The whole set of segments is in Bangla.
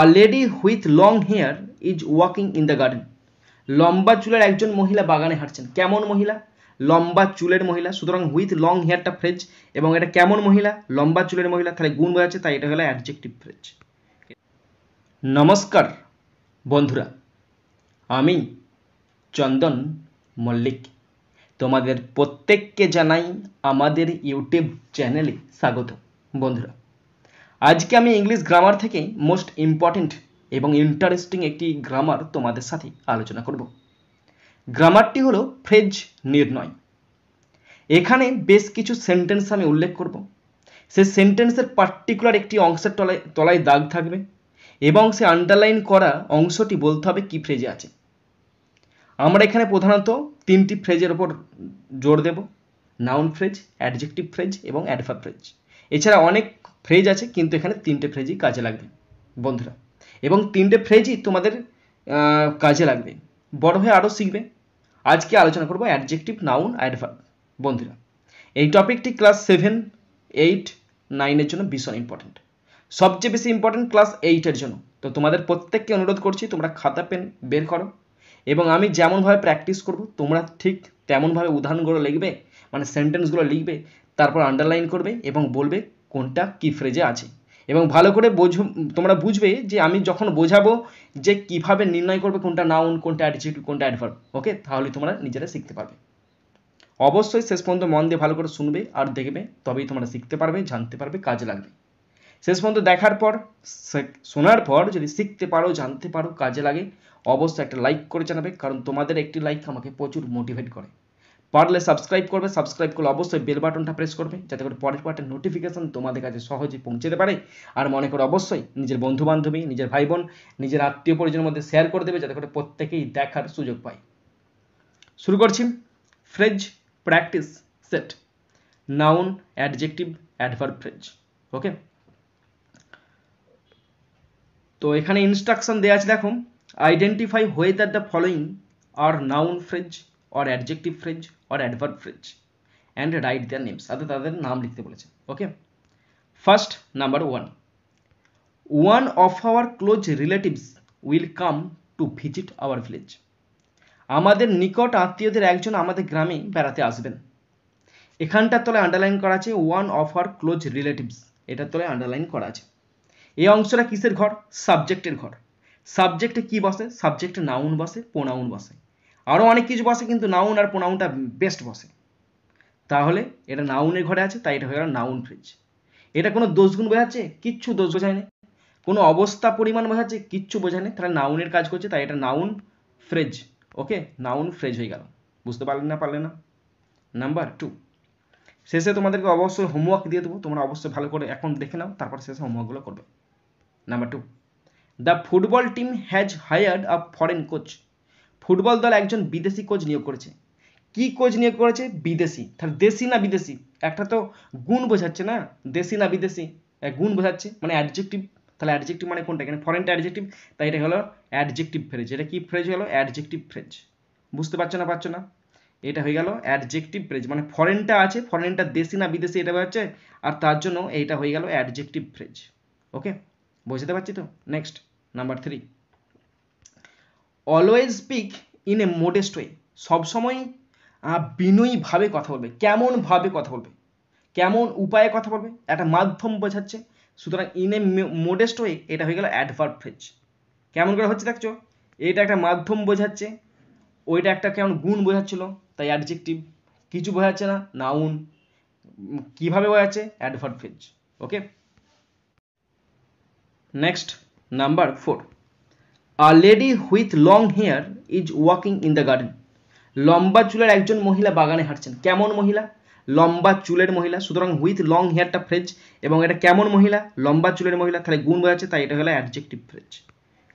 a lady with long hair is walking in the garden লম্বা চুলের একজন মহিলা বাগানে হাঁটছেন কেমন মহিলা লম্বা চুলের মহিলা সুতরাং উইথ লং হেয়ারটা ফ্রেজ এবং এটা কেমন মহিলা লম্বা চুলের মহিলা তাহলে গুণ বোঝাচ্ছে তাই এটা হলো অ্যাডজেক্টিভ ফ্রেজ নমস্কার বন্ধুরা আমি চন্দন মল্লিক তোমাদের প্রত্যেককে জানাই আমাদের ইউটিউব চ্যানেলে স্বাগত বন্ধুরা আজকে আমি ইংলিশ গ্রামার থেকে মোস্ট ইম্পর্টেন্ট এবং ইন্টারেস্টিং একটি গ্রামার তোমাদের সাথে আলোচনা করব গ্রামারটি হলো ফ্রেজ নির্ণয় এখানে বেশ কিছু সেন্টেন্স আমি উল্লেখ করব সে সেন্টেন্সের পার্টিকুলার একটি অংশের তলায় তলায় দাগ থাকবে এবং সে আন্ডারলাইন করা অংশটি বলতে হবে কী ফ্রেজে আছে আমরা এখানে প্রধানত তিনটি ফ্রেজের ওপর জোর দেব নাউন ফ্রেজ অ্যাডজেক্টিভ ফ্রেজ এবং অ্যাডভার ফ্রেজ এছাড়া অনেক ফ্রেজ আছে কিন্তু এখানে তিনটে ফ্রেজই কাজে লাগবে বন্ধুরা এবং তিনটে ফ্রেজই তোমাদের কাজে লাগবে বড় হয়ে আরও শিখবে আজকে আলোচনা করবো অ্যাডজেক্টিভ নাউন অ্যাডভার্ব বন্ধুরা এই টপিকটি ক্লাস সেভেন এইট নাইনের জন্য ভীষণ ইম্পর্টেন্ট সবচেয়ে বেশি ইম্পর্টেন্ট ক্লাস এইটের জন্য তো তোমাদের প্রত্যেককে অনুরোধ করছি তোমরা খাতা পেন বের করো এবং আমি যেমনভাবে প্র্যাকটিস করব তোমরা ঠিক তেমনভাবে উদাহরণগুলো লিখবে মানে সেন্টেন্সগুলো লিখবে তারপর আন্ডারলাইন করবে এবং বলবে কোনটা কী ফ্রেজে আছে এবং ভালো করে বোঝো তোমরা বুঝবে যে আমি যখন বোঝাবো যে কিভাবে নির্ণয় করবে কোনটা নাউন কোনটা অ্যাটিচিউড কোনটা অ্যাডভার্ব ওকে তাহলে তোমরা নিজেরা শিখতে পারবে অবশ্যই শেষ পর্যন্ত মন দিয়ে ভালো করে শুনবে আর দেখবে তবেই তোমরা শিখতে পারবে জানতে পারবে কাজে লাগবে শেষ পর্যন্ত দেখার পর শোনার পর যদি শিখতে পারো জানতে পারো কাজে লাগে অবশ্যই একটা লাইক করে জানাবে কারণ তোমাদের একটি লাইক আমাকে প্রচুর মোটিভেট করে পারলে সাবস্ক্রাইব করবে সাবস্ক্রাইব করলে অবশ্যই বেল বাটনটা প্রেস করবে যাতে করে পরের পার্টের নোটিফিকেশান তোমাদের কাছে সহজে পৌঁছতে পারে আর মনে করে অবশ্যই নিজের বন্ধু বান্ধবী নিজের ভাই বোন নিজের আত্মীয় পরিজনের মধ্যে শেয়ার করে দেবে যাতে করে প্রত্যেকেই দেখার সুযোগ পায় শুরু করছি phrase practice set noun adjective adverb phrase okay তো এখানে ইনস্ট্রাকশন দেওয়া আছে দেখো identify whether the following are noun phrase or adjective phrase or adverb phrase and write their names সাথে তাদের নাম লিখতে বলেছে okay first number one one of our close relatives will come to visit our village আমাদের নিকট আত্মীয়দের একজন আমাদের গ্রামে বেড়াতে আসবেন এখানটার তলায় আন্ডারলাইন করা আছে one of our close relatives এটার তলায় আন্ডারলাইন করা আছে এই অংশটা কিসের ঘর সাবজেক্টের ঘর সাবজেক্টে কি বসে সাবজেক্টে নাউন বসে প্রোনাউন বসে আরও অনেক কিছু বসে কিন্তু নাউন আর প্রোনাউনটা বেস্ট বসে তাহলে এটা নাউনের ঘরে আছে তাই এটা হয়ে গেল নাউন ফ্রিজ এটা কোনো দোষগুণ বোঝাচ্ছে কিচ্ছু দোষ বোঝায় না কোনো অবস্থা পরিমাণ বোঝাচ্ছে কিচ্ছু বোঝায় না তাহলে নাউনের কাজ করছে তাই এটা noun phrase okay noun phrase হয়ে গেল বুঝতে পারলেন না পারলে না নাম্বার টু শেষে তোমাদেরকে অবশ্যই হোমওয়ার্ক দিয়ে দেবো তোমরা অবশ্যই ভালো করে এখন দেখে নাও তারপর শেষে হোমওয়ার্কগুলো করবে number two the football team has hired a foreign coach football দল একজন বিদেশি কোচ নিয়োগ করেছে কি কোচ নিয়োগ করেছে বিদেশি তাহলে দেশি না বিদেশি একটা তো গুণ বোঝাচ্ছে না দেশি না বিদেশি গুণ বোঝাচ্ছে মানে অ্যাডজেক্টিভ তাহলে অ্যাডজেক্টিভ মানে কোনটা এখানে ফরেনটা অ্যাডজেক্টিভ তাই এটা হলো অ্যাডজেক্টিভ ফ্রেজ এটা কি ফ্রেজ হলো অ্যাডজেক্টিভ ফ্রেজ বুঝতে পারছো না পারছো না এটা হয়ে গেল অ্যাডজেক্টিভ ফ্রেজ মানে ফরেনটা আছে ফরেনটা দেশি না বিদেশি এটা হচ্ছে আর তার জন্য এইটা হয়ে গেল অ্যাডজেক্টিভ ফ্রেজ ওকে বুঝতে পারছি তো next number three always speak in a modest way সবসময় বিনয়ীভাবে কথা বলবে কেমনভাবে কথা বলবে কেমন উপায়ে কথা বলবে একটা মাধ্যম বোঝাচ্ছে সুতরাং ইন এ মোডেস্ট ওয়ে এটা হয়ে গেল অ্যাডভার্ট ফ্রেজ কেমন করে হচ্ছে দেখছো এটা একটা মাধ্যম বোঝাচ্ছে ওইটা একটা কেমন গুণ বোঝাচ্ছিল তাই অ্যাডজেক্টিভ কিছু বোঝাচ্ছে না নাউন কিভাবে বোঝাচ্ছে adverb phrase okay next number four a lady with long hair is walking in the garden লম্বা চুলের একজন মহিলা বাগানে হাঁটছেন কেমন মহিলা লম্বা চুলের মহিলা সুতরাং উইথ লং হেয়ারটা ফ্রেজ এবং এটা কেমন মহিলা লম্বা চুলের মহিলা তাহলে গুণ বোঝাচ্ছে তাই এটা হলো অ্যাডজেক্টিভ ফ্রেজ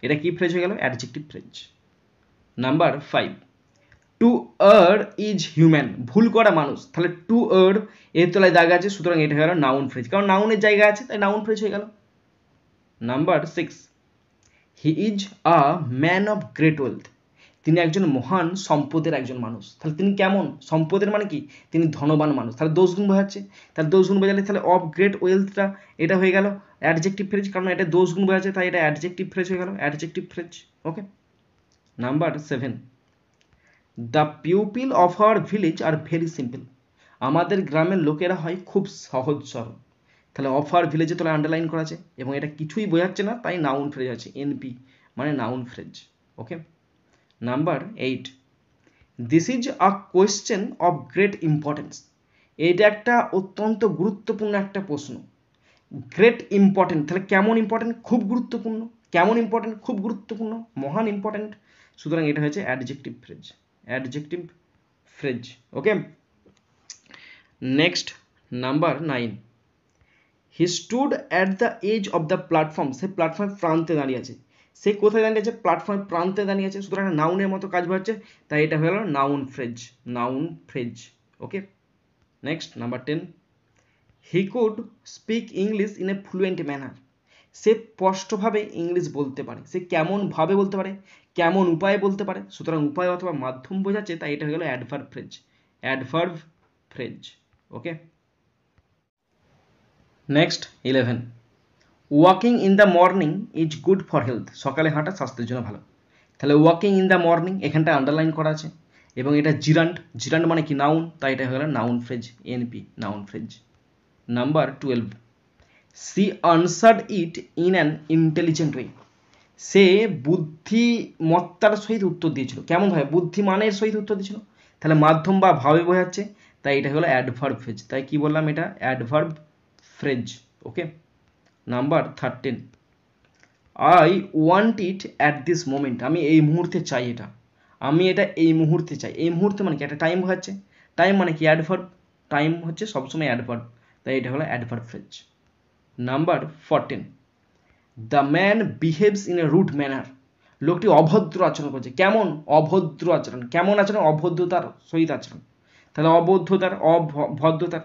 এটা কি ফ্রেজ হয়ে গেল adjective phrase number five to err is human ভুল করা মানুষ তাহলে টু আর এর তলায় দাগ আছে সুতরাং এটা হয়ে গেল নাউন ফ্রেজ কারণ নাউনের জায়গা আছে তাই নাউন ফ্রেজ হয়ে গেল number six he is a man of great wealth তিনি একজন মহান সম্পদের একজন মানুষ তাহলে তিনি কেমন সম্পদের মানে কি তিনি ধনবান মানুষ তাহলে দোষ গুণ বোঝাচ্ছে তাহলে দোষ গুণ বোঝালে তাহলে অফ গ্রেট ওয়েলথটা এটা হয়ে গেল অ্যাডজেক্টিভ ফ্রেজ কারণ এটা দোষ গুণ বোঝাচ্ছে তাই এটা অ্যাডজেক্টিভ ফ্রেজ হয়ে গেল adjective phrase okay number seven the pupil of our village are very simple আমাদের গ্রামের লোকেরা হয় খুব সহজ সরল তাহলে অফার ভিলেজে তাহলে আন্ডারলাইন করা আছে এবং এটা কিছুই বোঝাচ্ছে না তাই নাউন ফ্রেজ আছে এনপি মানে noun phrase okay number eight this is a question of great importance এটা একটা অত্যন্ত গুরুত্বপূর্ণ একটা প্রশ্ন গ্রেট ইম্পর্টেন্ট তাহলে কেমন ইম্পর্টেন্ট খুব গুরুত্বপূর্ণ কেমন ইম্পর্টেন্ট খুব গুরুত্বপূর্ণ মহান ইম্পর্টেন্ট সুতরাং এটা হয়েছে adjective phrase adjective phrase okay next number nine he stood at the edge of the platform সে প্ল্যাটফর্মের প্রান্তে দাঁড়িয়ে আছে সে কোথায় দাঁড়িয়ে আছে প্ল্যাটফর্মের প্রান্তে দাঁড়িয়ে আছে সুতরাং নাউনের মতো কাজ হচ্ছে তাই এটা হয়ে গেল noun phrase noun phrase okay next number ten he could speak English in a fluent manner সে স্পষ্টভাবে ইংলিশ বলতে পারে সে কেমনভাবে বলতে পারে কেমন উপায়ে বলতে পারে সুতরাং উপায় অথবা মাধ্যম বোঝাচ্ছে তাই এটা হয়ে গেল adverb phrase adverb phrase okay next eleven walking in the morning is good for health সকালে হাঁটা স্বাস্থ্যের জন্য ভালো তাহলে ওয়াকিং ইন দ্য মর্নিং এখানটা আন্ডারলাইন করা আছে এবং এটা জিরান্ট জিরান্ট মানে কি নাউন তাই এটা হয়ে গেল noun phrase NP noun phrase number twelve she answered it in an intelligent way সে বুদ্ধিমত্তার সহিত উত্তর দিয়েছিল কেমনভাবে বুদ্ধিমানের সহিত উত্তর দিয়েছিল তাহলে মাধ্যম বা ভাবে বোঝাচ্ছে তাই এটা হলো অ্যাডভার্ব ফ্রেজ তাই কি বললাম এটা adverb fridge okay number thirteen I want it at this moment আমি এই মুহূর্তে চাই এটা আমি এটা এই মুহূর্তে চাই এই মুহূর্তে মানে কি একটা টাইম হচ্ছে টাইম মানে কি অ্যাডভার্ব টাইম হচ্ছে সবসময় অ্যাডভার্ব তাই এটা হলো adverb phrase number fourteen the man behaves in a rude manner লোকটি অভদ্র আচরণ করছে কেমন অভদ্র আচরণ কেমন আচরণ অভদ্রতার সহিত আচরণ তাহলে অবদ্ধতার অভদ্রতার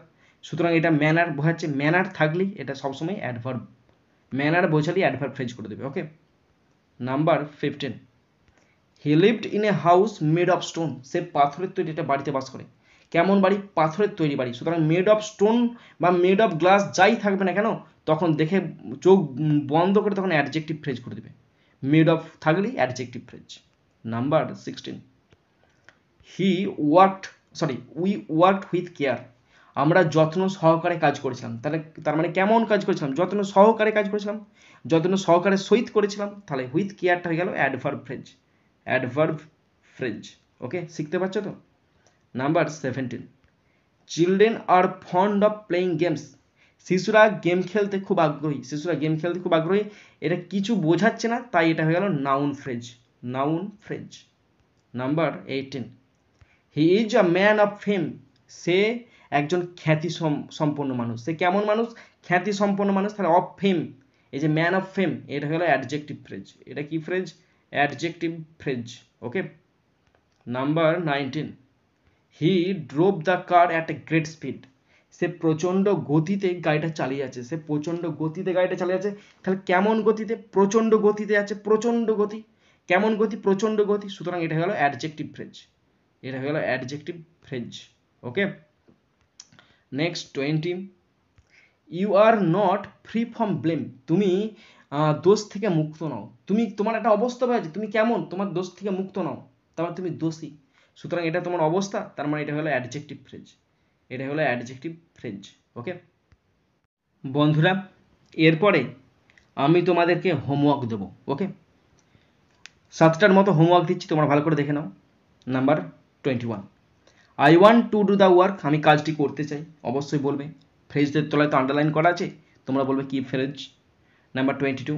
সুতরাং এটা ম্যানার বোঝাচ্ছে ম্যানার থাকলেই এটা সবসময় অ্যাডভার্ব ম্যানার বোঝালেই অ্যাডভার্ব ফ্রেজ করে দেবে okay number fifteen he lived in a house made of stone সে পাথরের তৈরি একটা বাড়িতে বাস করে কেমন বাড়ি পাথরের তৈরি বাড়ি সুতরাং মেড অফ স্টোন বা মেড অফ গ্লাস যাই থাকবে না কেন তখন দেখে চোখ বন্ধ করে তখন অ্যাডজেক্টিভ ফ্রেজ করে দেবে মেড অফ থাকলেই adjective phrase number sixteen he worked sorry we worked with care আমরা যত্ন সহকারে কাজ করেছিলাম তাহলে তার মানে কেমন কাজ করেছিলাম যত্ন সহকারে কাজ করেছিলাম যত্ন সহকারে সহিত করেছিলাম তাহলে হুইথ কেয়ারটা হয়ে গেল adverb phrase adverb phrase okay শিখতে পারছো তো number seventeen children are fond of playing games শিশুরা গেম খেলতে খুব আগ্রহী শিশুরা গেম খেলতে খুব আগ্রহী এটা কিছু বোঝাচ্ছে না তাই এটা হয়ে গেল noun phrase noun phrase number eighteen he is a man of fame সে একজন খ্যাতি সম্পন্ন মানুষ সে কেমন মানুষ খ্যাতি সম্পন্ন মানুষ তাহলে অফ ফেম এই যে ম্যান অফ ফেম এটা হলো অ্যাডজেক্টিভ ফ্রেজ এটা কি phrase adjective phrase okay number nineteen he drove the car at a great speed সে প্রচণ্ড গতিতে গাড়িটা চালিয়ে যাচ্ছে সে প্রচণ্ড গতিতে গাড়িটা চালিয়ে যাচ্ছে তাহলে কেমন গতিতে প্রচণ্ড গতিতে যাচ্ছে প্রচণ্ড গতি কেমন গতি প্রচণ্ড গতি সুতরাং এটা হলো অ্যাডজেক্টিভ ফ্রেজ এটা হলো adjective phrase okay next twenty you are not free from blame তুমি দোষ থেকে মুক্ত নও তুমি তোমার একটা অবস্থা পাচ্ছে তুমি কেমন তোমার দোষ থেকে মুক্ত নও তারপর তুমি দোষী সুতরাং এটা তোমার অবস্থা তার মানে এটা হলো অ্যাডজেক্টিভ ফ্রেজ এটা হলো অ্যাডজেক্টিভ ফ্রেজ ওকে বন্ধুরা এরপরে আমি তোমাদেরকে হোমওয়ার্ক দেবো ওকে সাতটার মতো হোমওয়ার্ক দিচ্ছি তোমার ভালো করে দেখে নাও number twenty one I want to do the work আমি কাজটি করতে চাই অবশ্যই বলবে ফ্রেজদের তলায় তো আন্ডারলাইন করা আছে তোমরা বলবে কি phrase number twenty two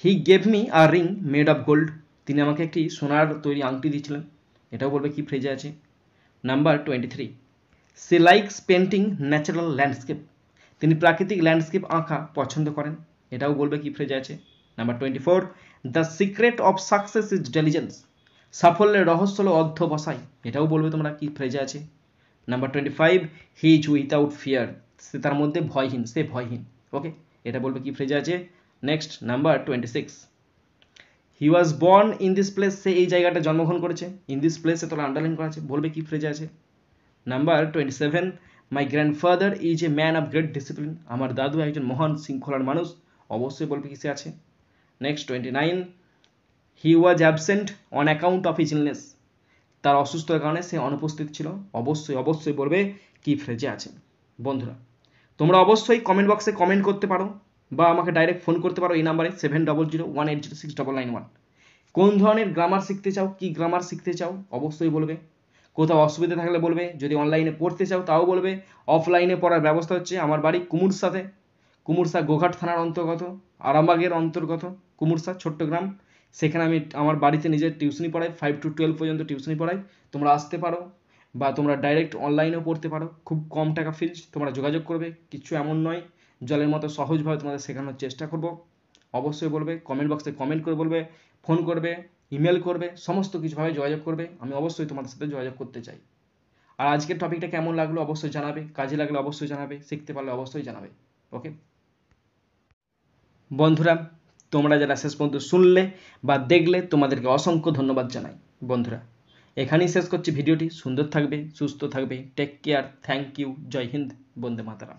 he gave me a ring made of gold তিনি আমাকে একটি সোনার তৈরি আংটি দিয়েছিলেন এটাও বলবে কি ফ্রেজে আছে number twenty three she likes painting natural landscape তিনি প্রাকৃতিক ল্যান্ডস্কেপ আঁকা পছন্দ করেন এটাও বলবে কি ফ্রেজে আছে number twenty four the secret of success is diligence সাফল্যের রহস্য হলো বসাই এটাও বলবে তোমরা কি ফ্রেজে আছে number twenty five he is without fear সে তার মধ্যে ভয়হীন সে ভয়হীন ওকে এটা বলবে কি ফ্রেজে আছে next number twenty six he was born in this place সে এই জায়গাটা জন্মগ্রহণ করেছে ইন দিস প্লেসে তোরা আন্ডারলাইন করা আছে বলবে কি ফ্রেজে আছে number twenty seven my grandfather is a man of great discipline আমার দাদু একজন মহান শৃঙ্খলার মানুষ অবশ্যই বলবে কি সে আছে next twenty nine he was absent on account of illness তার অসুস্থতার কারণে সে অনুপস্থিত ছিল অবশ্যই অবশ্যই বলবে কি ফ্রেজে আছে বন্ধুরা তোমরা অবশ্যই কমেন্ট বক্সে কমেন্ট করতে পারো বা আমাকে ডাইরেক্ট ফোন করতে পারো এই নাম্বারে seven double zero one eight zero six double nine one কোন ধরনের গ্রামার শিখতে চাও কি গ্রামার শিখতে চাও অবশ্যই বলবে কোথাও অসুবিধা থাকলে বলবে যদি অনলাইনে পড়তে চাও তাও বলবে অফলাইনে পড়ার ব্যবস্থা হচ্ছে আমার বাড়ি কুমুরসাতে কুমুরসা গোঘাট থানার অন্তর্গত আরামবাগের অন্তর্গত কুমুরসা ছোট্ট গ্রাম সেখানে আমি আমার বাড়িতে নিজের টিউশনি পড়াই ফাইভ টু টুয়েলভ পর্যন্ত টিউশনি পড়াই তোমরা আসতে পারো বা তোমরা ডাইরেক্ট অনলাইনেও পড়তে পারো খুব কম টাকা ফিজ তোমরা যোগাযোগ করবে কিছু এমন নয় জলের মতো সহজভাবে তোমাদের শেখানোর চেষ্টা করব অবশ্যই বলবে কমেন্ট বক্সে কমেন্ট করে বলবে ফোন করবে ইমেল করবে সমস্ত কিছুভাবে যোগাযোগ করবে আমি অবশ্যই তোমাদের সাথে যোগাযোগ করতে চাই আর আজকের টপিকটা কেমন লাগলো অবশ্যই জানাবে কাজে লাগলে অবশ্যই জানাবে শিখতে পারলে অবশ্যই জানাবে ওকে বন্ধুরা তোমরা যারা শেষ পর্যন্ত শুনলে বা দেখলে তোমাদেরকে অসংখ্য ধন্যবাদ জানাই বন্ধুরা এখানেই শেষ করছি ভিডিওটি সুন্দর থাকবে সুস্থ থাকবে টেক কেয়ার থ্যাংক ইউ জয় হিন্দ বন্দে মাতারাম